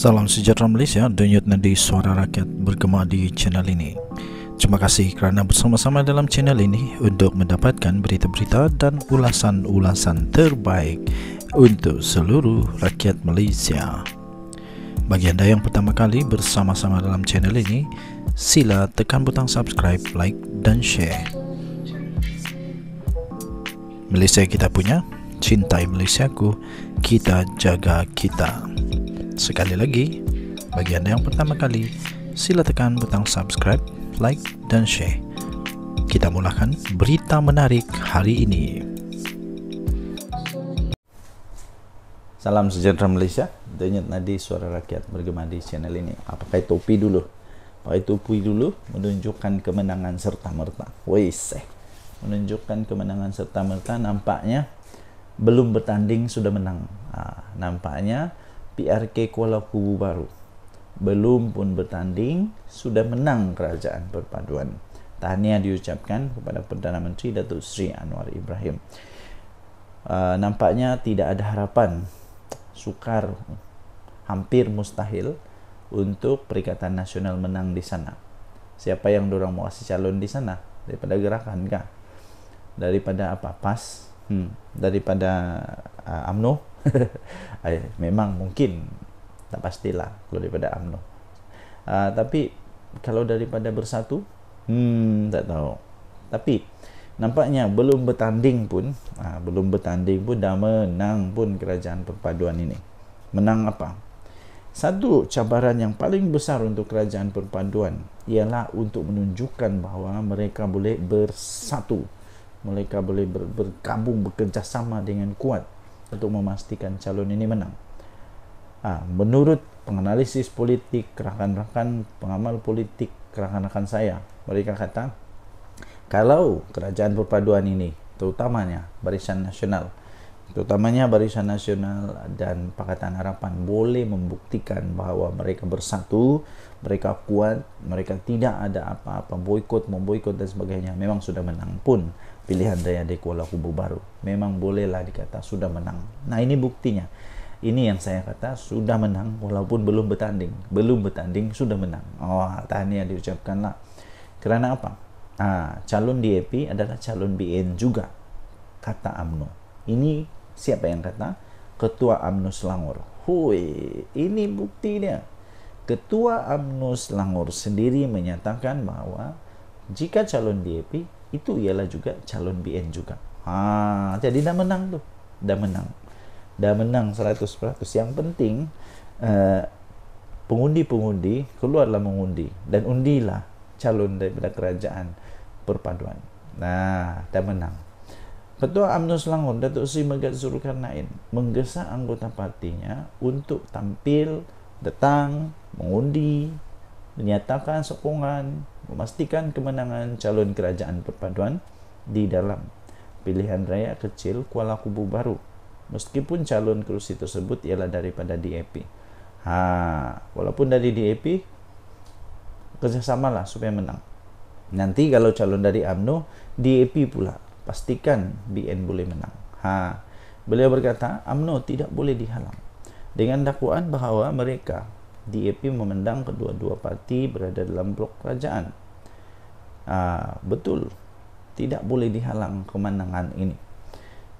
Salam sejahtera Malaysia, denyut nadi suara rakyat bergema di channel ini. Terima kasih kerana bersama-sama dalam channel ini untuk mendapatkan berita-berita dan ulasan-ulasan terbaik untuk seluruh rakyat Malaysia. Bagi anda yang pertama kali bersama-sama dalam channel ini, sila tekan butang subscribe, like dan share. Malaysia kita punya, cintai Malaysiaku, kita jaga kita. Sekali lagi, bagi Anda yang pertama kali, sila tekan butang subscribe, like, dan share. Kita mulakan berita menarik hari ini. Salam sejahtera Malaysia. Denyut nadi suara rakyat bergema di channel ini. Pakai topi dulu. Pakai topi dulu menunjukkan kemenangan serta merta. Wis Menunjukkan kemenangan serta merta nampaknya belum bertanding sudah menang. Ah, nampaknya PRK Kuala Kubu baru. Belum pun bertanding, sudah menang kerajaan perpaduan. Tahniah diucapkan kepada Perdana Menteri Datuk Seri Anwar Ibrahim. Uh, nampaknya tidak ada harapan, sukar, hampir mustahil untuk Perikatan Nasional menang di sana. Siapa yang dorong mau kasih calon di sana? Daripada gerakan kah? Daripada apa? PAS? Hmm. Daripada uh, ah, UMNO memang mungkin tak pastilah kalau daripada UMNO uh, ah, tapi kalau daripada bersatu hmm tak tahu tapi nampaknya belum bertanding pun uh, belum bertanding pun dah menang pun kerajaan perpaduan ini menang apa satu cabaran yang paling besar untuk kerajaan perpaduan ialah untuk menunjukkan bahawa mereka boleh bersatu mereka boleh ber- bergabung bekerjasama dengan kuat untuk memastikan calon ini menang. Ah, menurut penganalisis politik, rekan-rekan pengamal politik, rekan-rekan saya, mereka kata, kalau kerajaan perpaduan ini, terutamanya Barisan Nasional, terutamanya Barisan Nasional dan Pakatan Harapan boleh membuktikan bahwa mereka bersatu, mereka kuat, mereka tidak ada apa-apa boikot, memboikot dan sebagainya, memang sudah menang pun pilihan daya di Kuala Kubu baru. Memang bolehlah dikata sudah menang. Nah ini buktinya. Ini yang saya kata sudah menang walaupun belum bertanding. Belum bertanding sudah menang. Oh tahniah diucapkanlah. Kerana apa? Nah, calon DAP adalah calon BN juga. Kata AMNO. Ini siapa yang kata? Ketua AMNO Selangor. Hui, ini buktinya. Ketua AMNO Selangor sendiri menyatakan bahwa jika calon DAP itu ialah juga calon BN juga. Ha, jadi dah menang tu. Dah menang. Dah menang 100%. Yang penting uh, pengundi-pengundi keluarlah mengundi dan undilah calon daripada kerajaan perpaduan. Nah, dah menang. Ketua Amnu Selangor Datuk Seri Megat Zulkarnain menggesa anggota partinya untuk tampil, datang, mengundi, menyatakan sokongan memastikan kemenangan calon kerajaan perpaduan di dalam pilihan raya kecil Kuala Kubu Baru meskipun calon kerusi tersebut ialah daripada DAP. Ha, walaupun dari DAP kerjasamalah supaya menang. Nanti kalau calon dari AMNO, DAP pula pastikan BN boleh menang. Ha. Beliau berkata, AMNO tidak boleh dihalang dengan dakwaan bahawa mereka DAP memandang kedua-dua parti berada dalam blok kerajaan. Aa, ah, betul, tidak boleh dihalang kemenangan ini.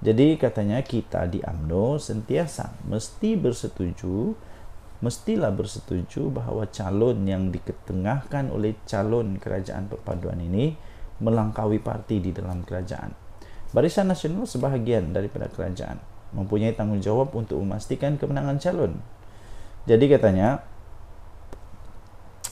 Jadi katanya kita di AMNO sentiasa mesti bersetuju, mestilah bersetuju bahawa calon yang diketengahkan oleh calon kerajaan perpaduan ini melangkaui parti di dalam kerajaan. Barisan Nasional sebahagian daripada kerajaan mempunyai tanggungjawab untuk memastikan kemenangan calon. Jadi katanya,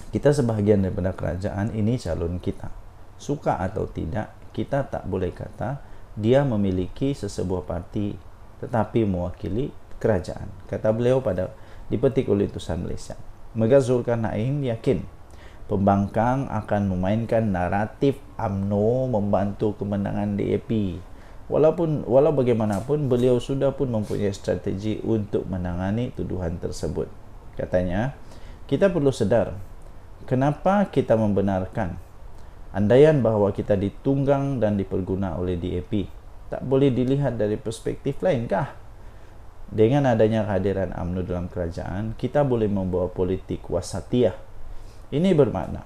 kita sebahagian daripada kerajaan ini calon kita suka atau tidak kita tak boleh kata dia memiliki sesebuah parti tetapi mewakili kerajaan kata beliau pada dipetik oleh utusan Malaysia Mega Naim yakin pembangkang akan memainkan naratif AMNO membantu kemenangan DAP walaupun walau bagaimanapun beliau sudah pun mempunyai strategi untuk menangani tuduhan tersebut katanya kita perlu sedar kenapa kita membenarkan andaian bahawa kita ditunggang dan diperguna oleh DAP tak boleh dilihat dari perspektif lainkah dengan adanya kehadiran AMNO dalam kerajaan kita boleh membawa politik wasatiyah ini bermakna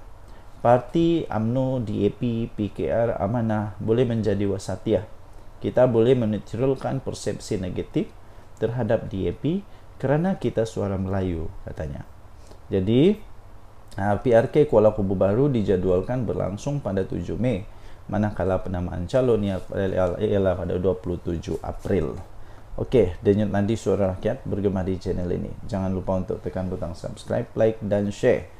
parti AMNO, DAP, PKR, Amanah boleh menjadi wasatiyah kita boleh menetralkan persepsi negatif terhadap DAP kerana kita suara Melayu katanya jadi Nah, PRK Kuala Kubu baru dijadwalkan berlangsung pada 7 Mei, manakala penamaan calon ialah pada 27 April. Oke, denyut nanti suara rakyat bergema di channel ini. Jangan lupa untuk tekan butang subscribe, like, dan share.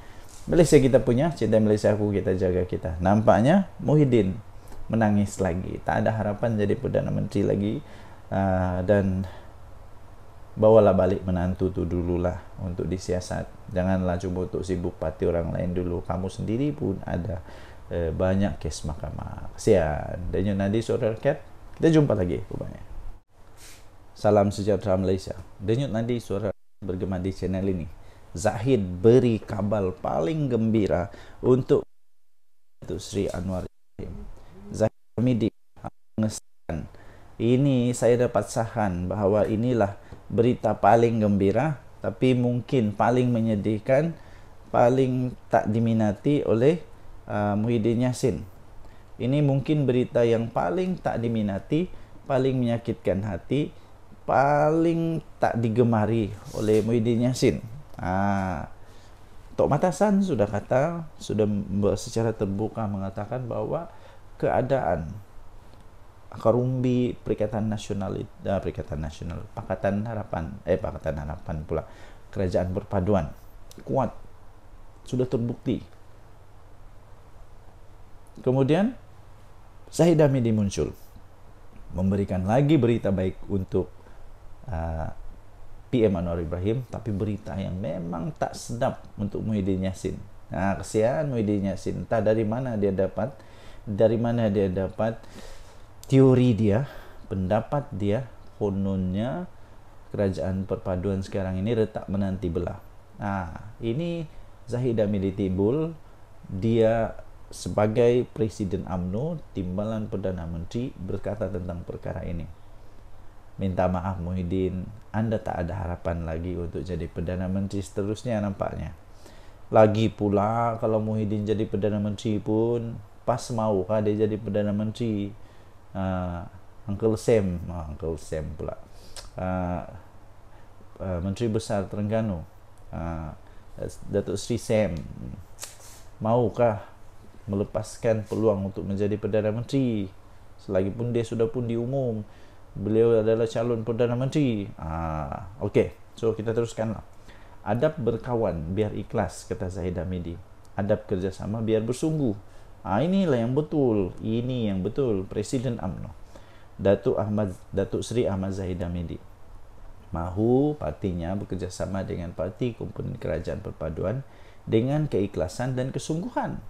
Malaysia kita punya, cinta Malaysia aku kita jaga kita. Nampaknya Muhyiddin menangis lagi. Tak ada harapan jadi Perdana Menteri lagi. Uh, dan bawalah balik menantu tu dululah untuk disiasat. Janganlah cuba untuk sibuk pati orang lain dulu. Kamu sendiri pun ada eh, banyak kes mahkamah. Kesian. Dan yang nanti suara rakyat, kita jumpa lagi. Rupanya. Salam sejahtera Malaysia. Dan yang nanti suara bergema di channel ini. Zahid beri kabar paling gembira untuk Datuk Sri Anwar Ibrahim. Zahid Hamidi mengesahkan ini saya dapat sahan bahawa inilah berita paling gembira tapi mungkin paling menyedihkan paling tak diminati oleh uh, Muhyiddin Yassin. Ini mungkin berita yang paling tak diminati, paling menyakitkan hati, paling tak digemari oleh Muhyiddin Yassin. Ah. Tok Matasan sudah kata, sudah secara terbuka mengatakan bahwa keadaan karumbi Perikatan Nasional eh, Perikatan Nasional Pakatan Harapan eh Pakatan Harapan pula kerajaan berpaduan kuat sudah terbukti kemudian Zahid Hamidi muncul memberikan lagi berita baik untuk uh, eh, PM Anwar Ibrahim tapi berita yang memang tak sedap untuk Muhyiddin Yassin nah kesian Muhyiddin Yassin entah dari mana dia dapat dari mana dia dapat teori dia, pendapat dia, kononnya kerajaan perpaduan sekarang ini retak menanti belah. Nah, ha, ini Zahid Amili Timbul, dia sebagai Presiden AMNO, Timbalan Perdana Menteri berkata tentang perkara ini. Minta maaf Muhyiddin, anda tak ada harapan lagi untuk jadi Perdana Menteri seterusnya nampaknya. Lagi pula kalau Muhyiddin jadi Perdana Menteri pun pas maukah dia jadi Perdana Menteri? uh, Uncle Sam, uh, Uncle Sam pula. Uh, uh, Menteri Besar Terengganu, uh, Datuk Sri Sam. Maukah melepaskan peluang untuk menjadi Perdana Menteri? Selagi pun dia sudah pun diumum beliau adalah calon Perdana Menteri. Ah, uh, okey. So kita teruskanlah. Adab berkawan biar ikhlas kata Zahid Hamidi. Adab kerjasama biar bersungguh Ha, lah yang betul. Ini yang betul. Presiden Amno, Datuk Ahmad Datuk Sri Ahmad Zahid Hamidi, Mahu partinya bekerjasama dengan parti komponen kerajaan perpaduan dengan keikhlasan dan kesungguhan.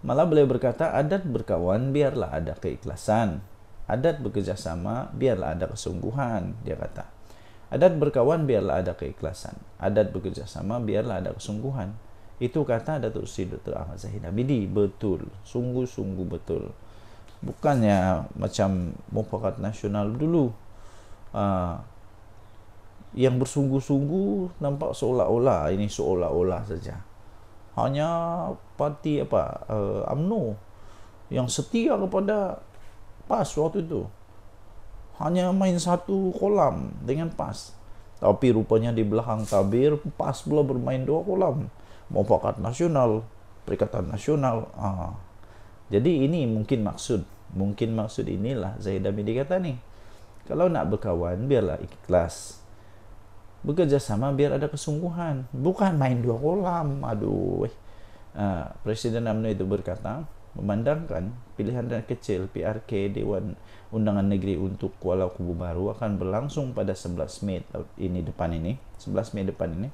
Malah beliau berkata, adat berkawan biarlah ada keikhlasan. Adat bekerjasama biarlah ada kesungguhan, dia kata. Adat berkawan biarlah ada keikhlasan. Adat bekerjasama Biarlah ada kesungguhan. Itu kata Datuk Seri Dr. Ahmad Zahid Abidi Betul, sungguh-sungguh betul Bukannya macam Mufakat Nasional dulu aa, ah, Yang bersungguh-sungguh Nampak seolah-olah Ini seolah-olah saja Hanya parti apa UMNO ah, Yang setia kepada PAS waktu itu Hanya main satu kolam Dengan PAS Tapi rupanya di belakang tabir PAS pula bermain dua kolam Mufakat Nasional, Perikatan Nasional. Uh. Jadi ini mungkin maksud, mungkin maksud inilah Zaidah Amin kata ni. Kalau nak berkawan, biarlah ikhlas. Bekerjasama biar ada kesungguhan. Bukan main dua kolam, aduh. Uh, Presiden amno itu berkata, memandangkan pilihan dan kecil PRK Dewan Undangan Negeri untuk Kuala Kubu Baru akan berlangsung pada 11 Mei ini depan ini 11 Mei depan ini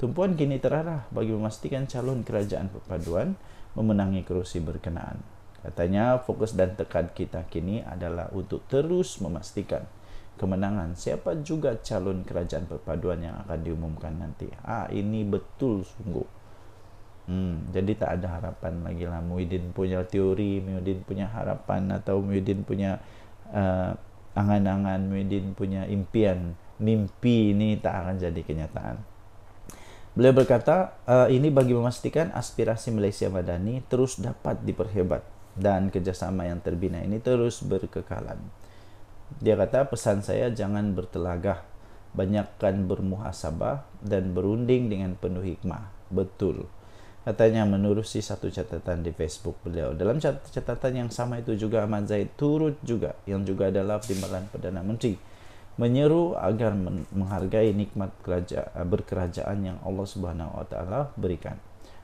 Tumpuan kini terarah bagi memastikan calon kerajaan perpaduan memenangi kerusi berkenaan. Katanya fokus dan tekad kita kini adalah untuk terus memastikan kemenangan siapa juga calon kerajaan perpaduan yang akan diumumkan nanti. Ah ini betul sungguh. Hmm, jadi tak ada harapan lagi lah Muhyiddin punya teori, Muhyiddin punya harapan atau Muhyiddin punya uh, angan-angan, Muhyiddin punya impian, mimpi ini tak akan jadi kenyataan. Beliau berkata, uh, ini bagi memastikan aspirasi Malaysia Madani terus dapat diperhebat dan kerjasama yang terbina ini terus berkekalan. Dia kata, pesan saya jangan bertelagah, banyakkan bermuhasabah dan berunding dengan penuh hikmah. Betul. Katanya menerusi satu catatan di Facebook beliau. Dalam catatan yang sama itu juga Ahmad Zaid turut juga, yang juga adalah timbalan Perdana Menteri menyeru agar menghargai nikmat kerajaan, eh, berkerajaan yang Allah Subhanahu Wa Taala berikan.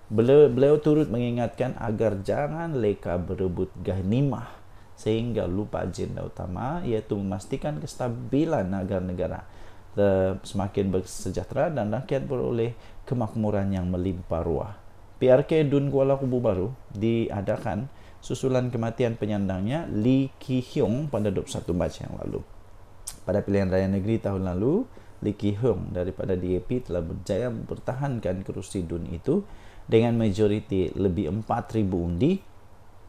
Beliau, beliau turut mengingatkan agar jangan leka berebut ghanimah sehingga lupa agenda utama yaitu memastikan kestabilan negara-negara eh, semakin bersejahtera dan rakyat beroleh kemakmuran yang melimpah ruah. PRK Dun Kuala Kubu Baru diadakan susulan kematian penyandangnya Lee Ki-hyung pada 21 Mac yang lalu pada pilihan raya negeri tahun lalu, Lee Ki-hung daripada DAP telah berjaya mempertahankan kerusi DUN itu dengan majoriti lebih 4,000 undi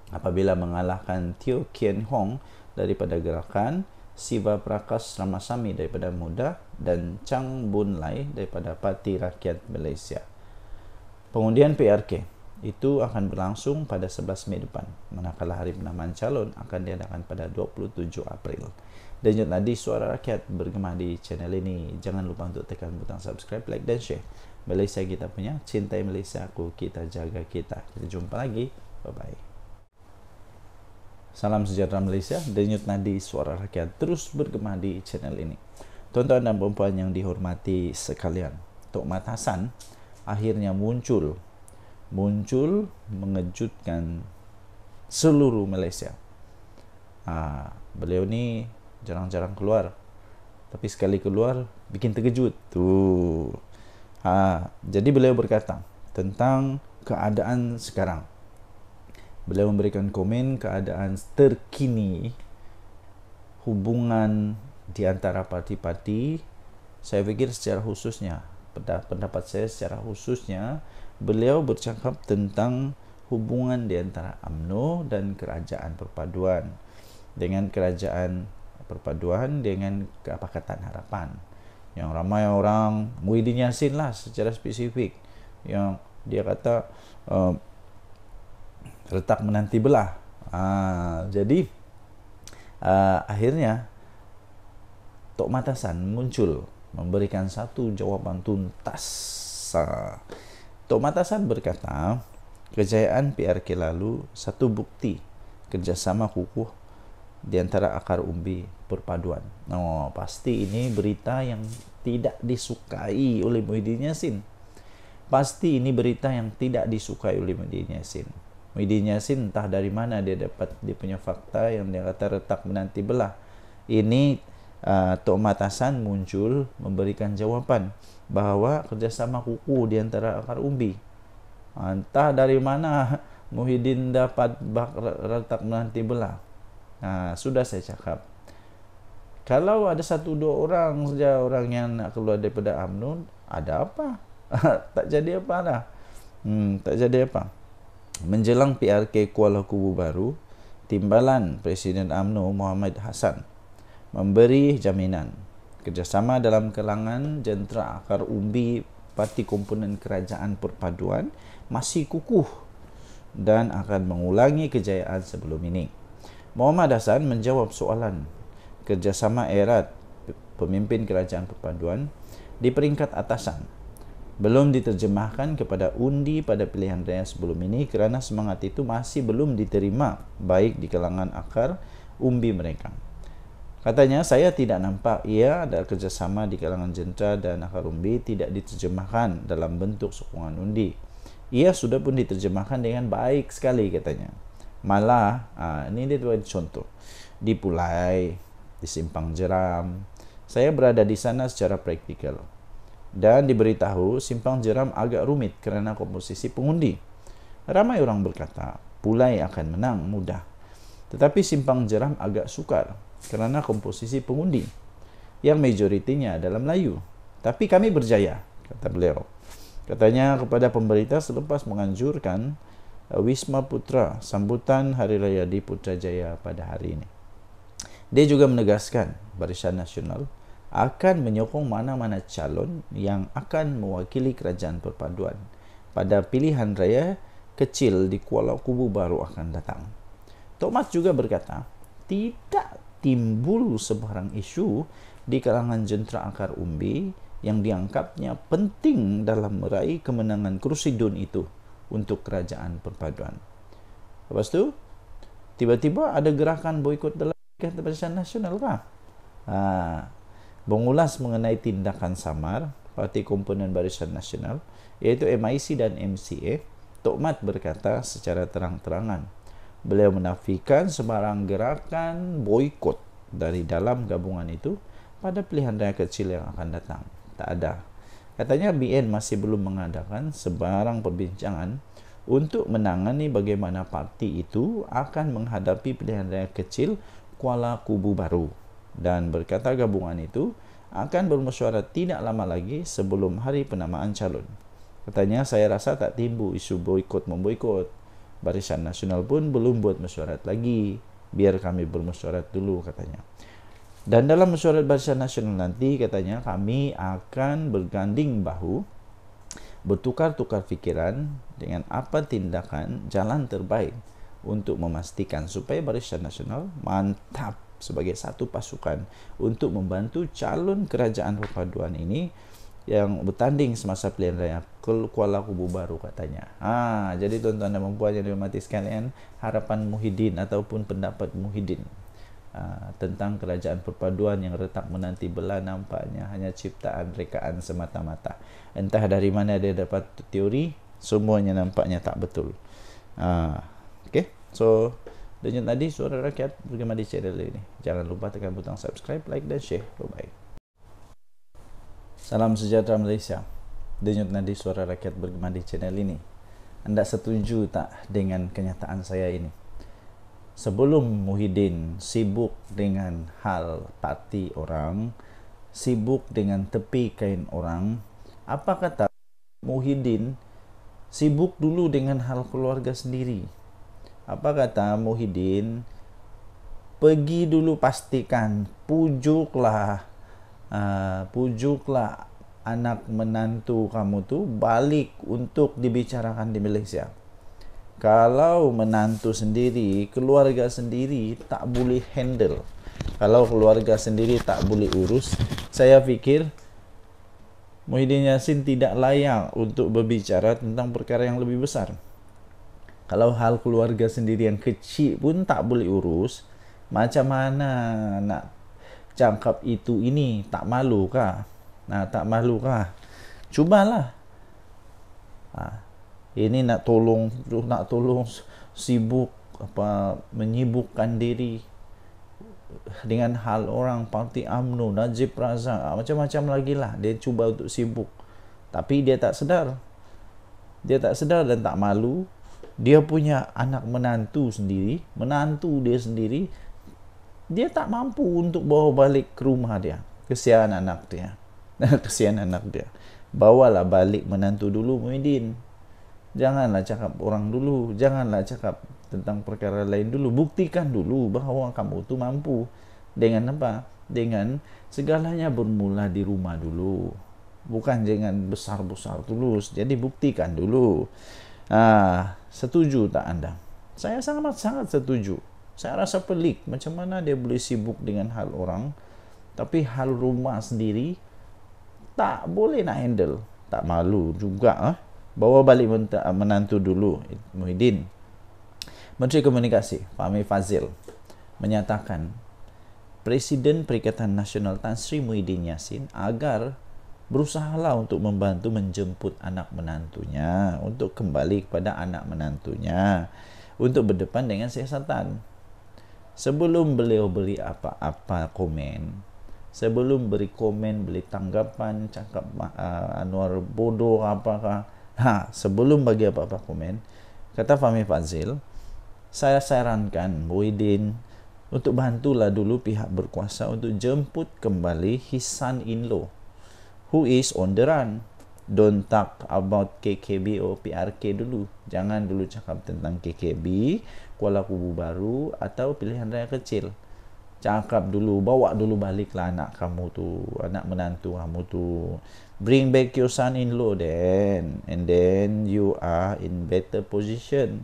apabila mengalahkan Teo Kian hong daripada gerakan, Siva Prakash Ramasamy daripada Muda dan Chang Bun Lai daripada Parti Rakyat Malaysia. Pengundian PRK itu akan berlangsung pada 11 Mei depan, manakala hari penamaan calon akan diadakan pada 27 April. Dan Denyut Nadi Suara Rakyat bergema di channel ini. Jangan lupa untuk tekan butang subscribe, like dan share. Malaysia kita punya, cintai Malaysia aku, kita jaga kita. Kita jumpa lagi. Bye-bye. Salam sejahtera Malaysia, Denyut Nadi Suara Rakyat terus bergema di channel ini. Tuan-tuan dan puan-puan yang dihormati sekalian, Tok Mat Hasan akhirnya muncul muncul mengejutkan seluruh Malaysia. Ah, beliau ni jarang-jarang keluar tapi sekali keluar bikin terkejut tu. ha jadi beliau berkata tentang keadaan sekarang beliau memberikan komen keadaan terkini hubungan di antara parti-parti saya fikir secara khususnya pendapat saya secara khususnya beliau bercakap tentang hubungan di antara AMNO dan kerajaan perpaduan dengan kerajaan perpaduan dengan kepakatan harapan yang ramai orang Muhyiddin Yassin lah secara spesifik yang dia kata uh, retak menanti belah uh, jadi uh, akhirnya Tok Matasan muncul memberikan satu jawapan tuntas ha, Tok Matasan berkata kejayaan PRK lalu satu bukti kerjasama kukuh di antara akar umbi perpaduan. Oh, pasti ini berita yang tidak disukai oleh Muhyiddin Yassin. Pasti ini berita yang tidak disukai oleh Muhyiddin Yassin. Muhyiddin Yassin entah dari mana dia dapat dia punya fakta yang dia kata retak menanti belah. Ini uh, Tok Matasan muncul memberikan jawapan bahawa kerjasama kuku di antara akar umbi. Ah, entah dari mana Muhyiddin dapat bak retak menanti belah. Nah, sudah saya cakap kalau ada satu dua orang saja orang yang nak keluar daripada UMNO ada apa tak jadi apa dah hmm, tak jadi apa menjelang PRK Kuala Kubu baru timbalan Presiden UMNO Muhammad Hassan memberi jaminan kerjasama dalam kalangan jentera akar umbi parti komponen kerajaan perpaduan masih kukuh dan akan mengulangi kejayaan sebelum ini. Muhammad Hassan menjawab soalan kerjasama erat pemimpin kerajaan perpaduan di peringkat atasan belum diterjemahkan kepada undi pada pilihan raya sebelum ini kerana semangat itu masih belum diterima baik di kalangan akar umbi mereka. Katanya, saya tidak nampak ia ada kerjasama di kalangan jentera dan akar umbi tidak diterjemahkan dalam bentuk sokongan undi. Ia sudah pun diterjemahkan dengan baik sekali katanya. Malah, ah, ini dia contoh, dipulai di simpang jeram. Saya berada di sana secara praktikal. Dan diberitahu simpang jeram agak rumit kerana komposisi pengundi. Ramai orang berkata, pulai akan menang mudah. Tetapi simpang jeram agak sukar kerana komposisi pengundi yang majoritinya adalah Melayu. Tapi kami berjaya, kata beliau. Katanya kepada pemberita selepas menganjurkan Wisma Putra sambutan Hari Raya di Putrajaya pada hari ini. Dia juga menegaskan Barisan Nasional akan menyokong mana-mana calon yang akan mewakili kerajaan perpaduan pada pilihan raya kecil di Kuala Kubu baru akan datang. Thomas juga berkata, tidak timbul sebarang isu di kalangan jentera akar umbi yang dianggapnya penting dalam meraih kemenangan kerusi dun itu untuk kerajaan perpaduan. Lepas tu, tiba-tiba ada gerakan boikot dalam kan Barisan Nasional kah? Ha. Mengulas mengenai tindakan samar parti komponen Barisan Nasional iaitu MIC dan MCA, Tok Mat berkata secara terang-terangan beliau menafikan sebarang gerakan boikot dari dalam gabungan itu pada pilihan raya kecil yang akan datang. Tak ada. Katanya BN masih belum mengadakan sebarang perbincangan untuk menangani bagaimana parti itu akan menghadapi pilihan raya kecil Kuala Kubu Baru dan berkata gabungan itu akan bermesyuarat tidak lama lagi sebelum hari penamaan calon. Katanya saya rasa tak timbu isu boikot memboikot. Barisan Nasional pun belum buat mesyuarat lagi. Biar kami bermesyuarat dulu katanya. Dan dalam mesyuarat Barisan Nasional nanti katanya kami akan berganding bahu bertukar-tukar fikiran dengan apa tindakan jalan terbaik untuk memastikan supaya Barisan Nasional mantap sebagai satu pasukan untuk membantu calon kerajaan perpaduan ini yang bertanding semasa pilihan raya Kuala Kubu Baru katanya. Ha, jadi tuan-tuan dan puan yang dihormati sekalian, harapan Muhyiddin ataupun pendapat Muhyiddin ha, tentang kerajaan perpaduan yang retak menanti bela nampaknya hanya ciptaan rekaan semata-mata. Entah dari mana dia dapat teori, semuanya nampaknya tak betul. ha, Okay, so dengan tadi suara rakyat bagaimana di channel ini. Jangan lupa tekan butang subscribe, like dan share. Bye bye. Salam sejahtera Malaysia. Denyut tadi suara rakyat bergema di channel ini. Anda setuju tak dengan kenyataan saya ini? Sebelum Muhyiddin sibuk dengan hal parti orang, sibuk dengan tepi kain orang, apa kata Muhyiddin sibuk dulu dengan hal keluarga sendiri? apa kata Muhyiddin pergi dulu pastikan pujuklah uh, pujuklah anak menantu kamu tu balik untuk dibicarakan di Malaysia kalau menantu sendiri keluarga sendiri tak boleh handle kalau keluarga sendiri tak boleh urus saya fikir Muhyiddin Yassin tidak layak untuk berbicara tentang perkara yang lebih besar kalau hal keluarga sendiri yang kecil pun tak boleh urus macam mana nak cangkap itu ini tak malu kah nah tak malu kah cubalah ha. ini nak tolong nak tolong sibuk apa menyibukkan diri dengan hal orang parti AMNO Najib Razak ha, macam-macam lagi lah dia cuba untuk sibuk tapi dia tak sedar dia tak sedar dan tak malu dia punya anak menantu sendiri, menantu dia sendiri, dia tak mampu untuk bawa balik ke rumah dia. Kesian anak dia. Kesian anak dia. Bawalah balik menantu dulu, Muhyiddin. Janganlah cakap orang dulu. Janganlah cakap tentang perkara lain dulu. Buktikan dulu bahawa kamu tu mampu. Dengan apa? Dengan segalanya bermula di rumah dulu. Bukan dengan besar-besar tulus. Jadi buktikan dulu. Ah, Setuju tak anda? Saya sangat-sangat setuju. Saya rasa pelik macam mana dia boleh sibuk dengan hal orang tapi hal rumah sendiri tak boleh nak handle. Tak malu juga ah. Bawa balik menantu dulu Muhyiddin. Menteri Komunikasi Fahmi Fazil menyatakan Presiden Perikatan Nasional Tan Sri Muhyiddin Yassin agar berusahalah untuk membantu menjemput anak menantunya untuk kembali kepada anak menantunya untuk berdepan dengan siasatan sebelum beliau beli apa-apa komen sebelum beri komen beli tanggapan cakap uh, Anwar bodoh apa ha sebelum bagi apa-apa komen kata Fami Fazil saya sarankan Muhyiddin untuk bantulah dulu pihak berkuasa untuk jemput kembali Hisan Inlo who is on the run. Don't talk about KKB or PRK dulu. Jangan dulu cakap tentang KKB, Kuala Kubu Baru atau pilihan raya kecil. Cakap dulu, bawa dulu baliklah anak kamu tu, anak menantu kamu tu. Bring back your son in law then, and then you are in better position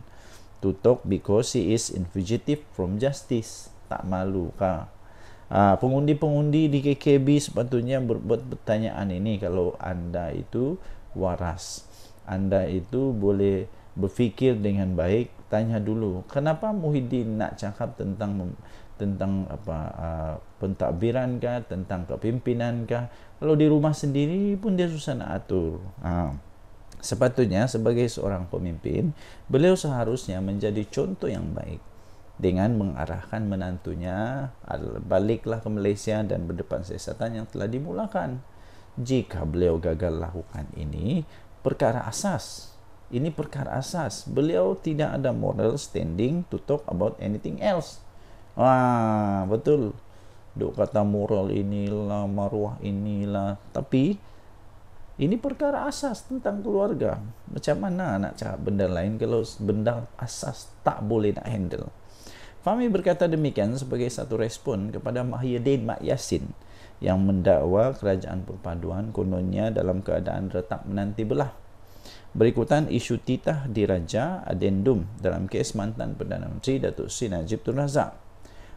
to talk because he is in fugitive from justice. Tak malu kah? Ha, pengundi-pengundi di KKB sepatutnya berbuat pertanyaan ini kalau anda itu waras. Anda itu boleh berfikir dengan baik, tanya dulu kenapa Muhyiddin nak cakap tentang tentang apa uh, pentadbiran kah, tentang kepimpinan kah. Kalau di rumah sendiri pun dia susah nak atur. Ha. Sepatutnya sebagai seorang pemimpin, beliau seharusnya menjadi contoh yang baik dengan mengarahkan menantunya baliklah ke Malaysia dan berdepan siasatan yang telah dimulakan. Jika beliau gagal lakukan ini, perkara asas. Ini perkara asas. Beliau tidak ada moral standing to talk about anything else. Wah, betul. Duk kata moral inilah, maruah inilah. Tapi, ini perkara asas tentang keluarga. Macam mana nak cakap benda lain kalau benda asas tak boleh nak handle. Fahmi berkata demikian sebagai satu respon kepada Mahyuddin Mak Yasin yang mendakwa kerajaan perpaduan kononnya dalam keadaan retak menanti belah. Berikutan isu titah diraja adendum dalam kes mantan Perdana Menteri Datuk Sri Najib Tun Razak.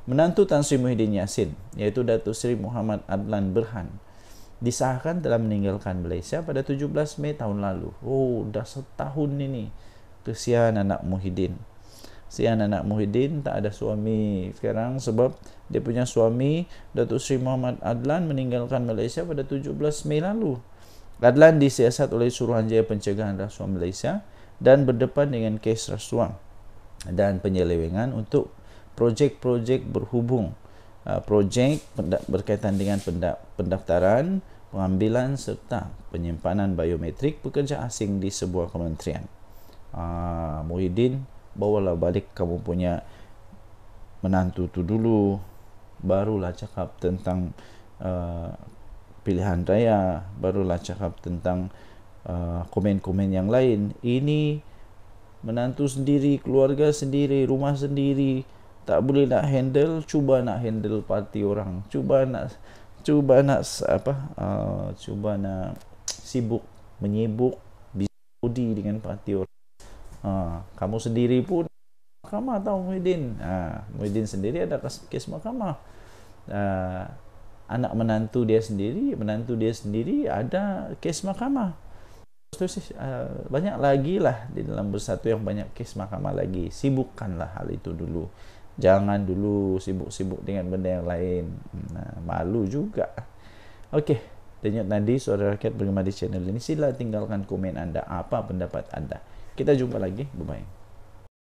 Menantu Tan Sri Muhyiddin Yassin iaitu Datuk Sri Muhammad Adlan Berhan disahkan telah meninggalkan Malaysia pada 17 Mei tahun lalu. Oh, dah setahun ini. Kesian anak Muhyiddin si anak-anak Muhyiddin tak ada suami sekarang sebab dia punya suami Datuk Seri Muhammad Adlan meninggalkan Malaysia pada 17 Mei lalu. Adlan disiasat oleh Suruhanjaya Pencegahan Rasuah Malaysia dan berdepan dengan kes rasuah dan penyelewengan untuk projek-projek berhubung ah, projek berkaitan dengan pendaftaran, pengambilan serta penyimpanan biometrik pekerja asing di sebuah kementerian. Uh, Muhyiddin bawalah balik kamu punya menantu tu dulu barulah cakap tentang uh, pilihan raya barulah cakap tentang uh, komen-komen yang lain ini menantu sendiri keluarga sendiri rumah sendiri tak boleh nak handle cuba nak handle parti orang cuba nak cuba nak apa uh, cuba nak sibuk menyibuk body dengan parti orang Ha, kamu sendiri pun mahkamah tahu Muhyiddin. Ha, Muhyiddin sendiri ada kes, kes mahkamah. Ha, anak menantu dia sendiri, menantu dia sendiri ada kes mahkamah. Terus, uh, ha, banyak lagi lah di dalam bersatu yang banyak kes mahkamah lagi. Sibukkanlah hal itu dulu. Jangan dulu sibuk-sibuk dengan benda yang lain. Nah, malu juga. Okey. Denyut tadi suara rakyat bergema di channel ini. Sila tinggalkan komen anda. Apa pendapat anda? Kita jumpa lagi. Bye-bye.